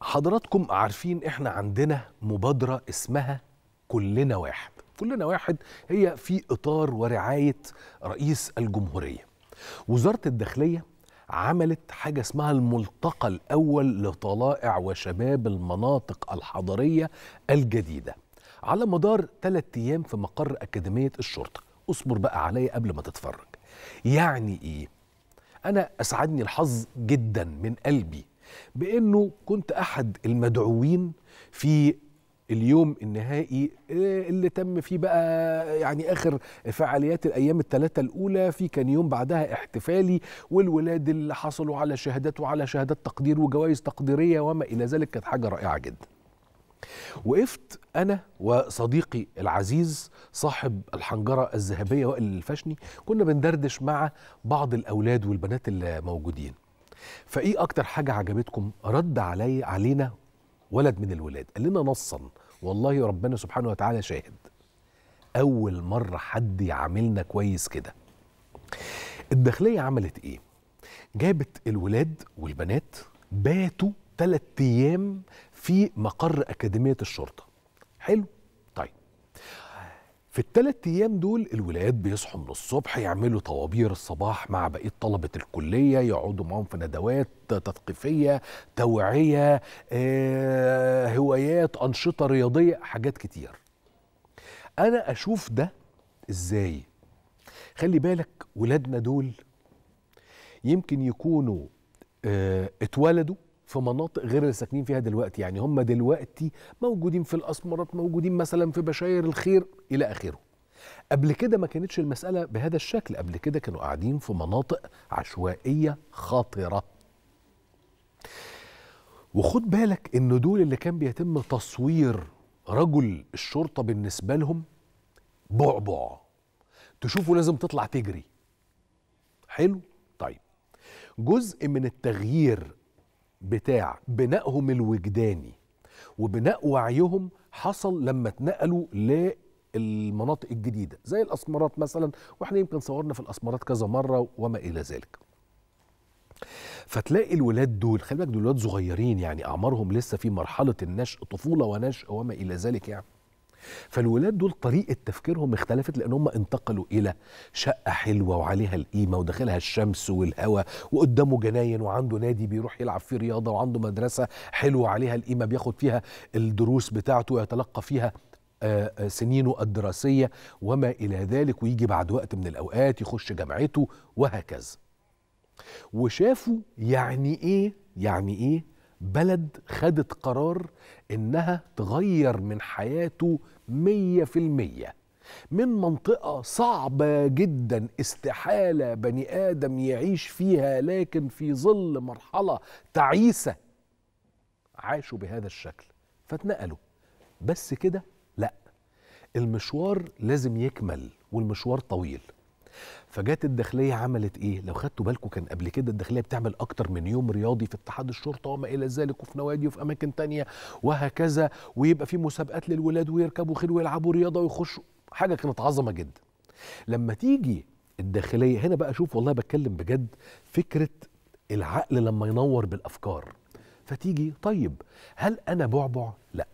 حضراتكم عارفين احنا عندنا مبادره اسمها كلنا واحد كلنا واحد هي في اطار ورعايه رئيس الجمهوريه وزاره الداخليه عملت حاجه اسمها الملتقى الاول لطلائع وشباب المناطق الحضريه الجديده على مدار ثلاث ايام في مقر اكاديميه الشرطه اصبر بقى عليا قبل ما تتفرج يعني ايه انا اسعدني الحظ جدا من قلبي بانه كنت احد المدعوين في اليوم النهائي آه، اللي تم فيه بقى يعني اخر فعاليات الايام الثلاثه الاولى في كان يوم بعدها احتفالي والولاد اللي حصلوا على شهادات وعلى شهادات تقدير وجوائز تقديريه وما الى ذلك كانت حاجه رائعه جدا. وقفت انا وصديقي العزيز صاحب الحنجره الذهبيه وائل الفشني كنا بندردش مع بعض الاولاد والبنات اللي موجودين. فايه اكتر حاجه عجبتكم رد علي علينا ولد من الولاد قال لنا نصا والله ربنا سبحانه وتعالى شاهد اول مره حد يعاملنا كويس كده الداخليه عملت ايه جابت الولاد والبنات باتوا ثلاث ايام في مقر اكاديميه الشرطه حلو في الثلاث ايام دول الولاد بيصحوا من الصبح يعملوا طوابير الصباح مع بقيه طلبه الكليه يقعدوا معاهم في ندوات تثقيفيه توعيه آه، هوايات انشطه رياضيه حاجات كتير انا اشوف ده ازاي خلي بالك ولادنا دول يمكن يكونوا آه، اتولدوا في مناطق غير اللي ساكنين فيها دلوقتي يعني هم دلوقتي موجودين في الاسمرات موجودين مثلا في بشاير الخير الى اخره قبل كده ما كانتش المسألة بهذا الشكل قبل كده كانوا قاعدين في مناطق عشوائية خطرة وخد بالك ان دول اللي كان بيتم تصوير رجل الشرطة بالنسبة لهم بعبع تشوفه لازم تطلع تجري حلو طيب جزء من التغيير بتاع بنائهم الوجداني وبناء وعيهم حصل لما اتنقلوا للمناطق الجديده زي الاسمرات مثلا واحنا يمكن صورنا في الاسمرات كذا مره وما الى ذلك فتلاقي الولاد دول خلي بالك دول ولاد صغيرين يعني اعمارهم لسه في مرحله النشء طفوله ونشء وما الى ذلك يعني فالولاد دول طريقه تفكيرهم اختلفت لان هم انتقلوا الى شقه حلوه وعليها القيمه وداخلها الشمس والهواء وقدامه جناين وعنده نادي بيروح يلعب فيه رياضه وعنده مدرسه حلوه عليها القيمه بياخد فيها الدروس بتاعته ويتلقى فيها آه، آه، سنينه الدراسيه وما الى ذلك ويجي بعد وقت من الاوقات يخش جامعته وهكذا وشافوا يعني ايه يعني ايه بلد خدت قرار انها تغير من حياته مية في المية من منطقة صعبة جدا استحالة بني آدم يعيش فيها لكن في ظل مرحلة تعيسة عاشوا بهذا الشكل فاتنقلوا بس كده لا المشوار لازم يكمل والمشوار طويل فجت الداخليه عملت ايه لو خدتوا بالكم كان قبل كده الداخليه بتعمل اكتر من يوم رياضي في اتحاد الشرطه وما الى ذلك وفي نوادي وفي اماكن تانية وهكذا ويبقى في مسابقات للولاد ويركبوا خيل ويلعبوا رياضه ويخشوا حاجه كانت عظمه جدا لما تيجي الداخليه هنا بقى شوف والله بتكلم بجد فكره العقل لما ينور بالافكار فتيجي طيب هل انا بعبع لا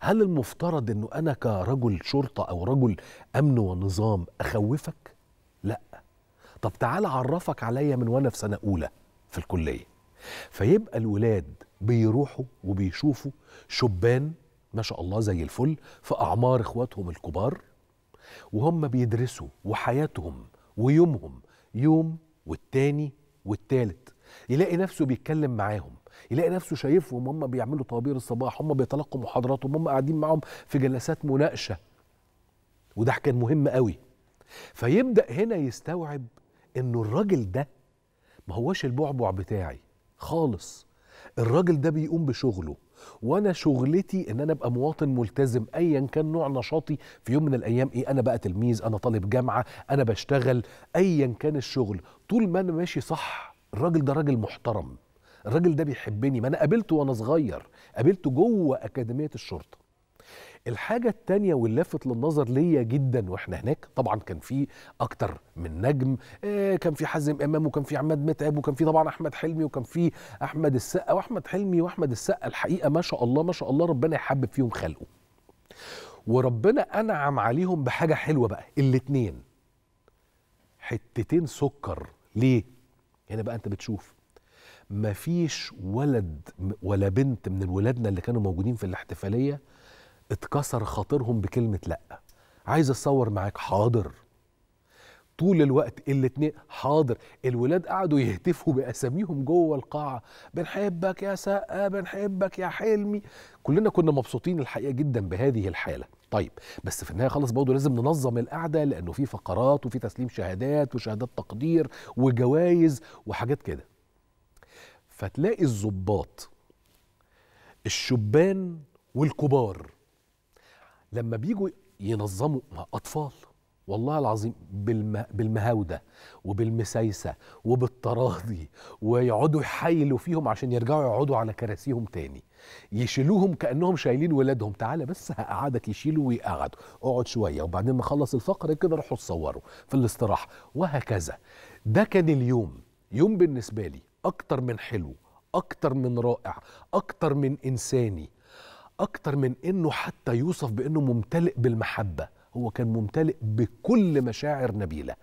هل المفترض انه انا كرجل شرطه او رجل امن ونظام اخوفك لا طب تعال عرفك عليا من وانا في سنه اولى في الكليه فيبقى الولاد بيروحوا وبيشوفوا شبان ما شاء الله زي الفل في اعمار اخواتهم الكبار وهم بيدرسوا وحياتهم ويومهم يوم والتاني والتالت يلاقي نفسه بيتكلم معاهم يلاقي نفسه شايفهم هم بيعملوا طوابير الصباح هم بيتلقوا محاضراتهم هم قاعدين معاهم في جلسات مناقشه وده كان مهم قوي فيبدا هنا يستوعب انه الراجل ده ما هوش البعبع بتاعي خالص الراجل ده بيقوم بشغله وانا شغلتي ان انا ابقى مواطن ملتزم ايا كان نوع نشاطي في يوم من الايام ايه انا بقى تلميذ انا طالب جامعه انا بشتغل ايا كان الشغل طول ما انا ماشي صح الراجل ده راجل محترم الراجل ده بيحبني ما انا قابلته وانا صغير قابلته جوه اكاديميه الشرطه الحاجه التانية واللافت للنظر ليا جدا واحنا هناك طبعا كان في اكتر من نجم آه، كان في حازم امام وكان في عماد متعب وكان في طبعا احمد حلمي وكان في احمد السقا واحمد حلمي واحمد السقا الحقيقه ما شاء الله ما شاء الله ربنا يحبب فيهم خلقه وربنا انعم عليهم بحاجه حلوه بقى الاتنين حتتين سكر ليه هنا بقى انت بتشوف مفيش ولد ولا بنت من ولادنا اللي كانوا موجودين في الاحتفاليه اتكسر خاطرهم بكلمه لا عايز اتصور معاك حاضر طول الوقت الاتنين حاضر الولاد قعدوا يهتفوا باساميهم جوه القاعه بنحبك يا سقا بنحبك يا حلمي كلنا كنا مبسوطين الحقيقه جدا بهذه الحاله طيب بس في النهايه خلاص برضه لازم ننظم القعده لانه في فقرات وفي تسليم شهادات وشهادات تقدير وجوائز وحاجات كده فتلاقي الظباط الشبان والكبار لما بيجوا ينظموا مع اطفال والله العظيم بالمهاوده وبالمسايسه وبالتراضي ويقعدوا يحايلوا فيهم عشان يرجعوا يقعدوا على كراسيهم تاني يشيلوهم كانهم شايلين ولادهم تعالى بس هقعدك يشيلوا ويقعدوا اقعد شويه وبعدين نخلص الفقره كده روحوا تصوروا في الاستراحه وهكذا ده كان اليوم يوم بالنسبه لي اكتر من حلو اكتر من رائع اكتر من انساني اكتر من انه حتى يوصف بانه ممتلئ بالمحبه هو كان ممتلئ بكل مشاعر نبيله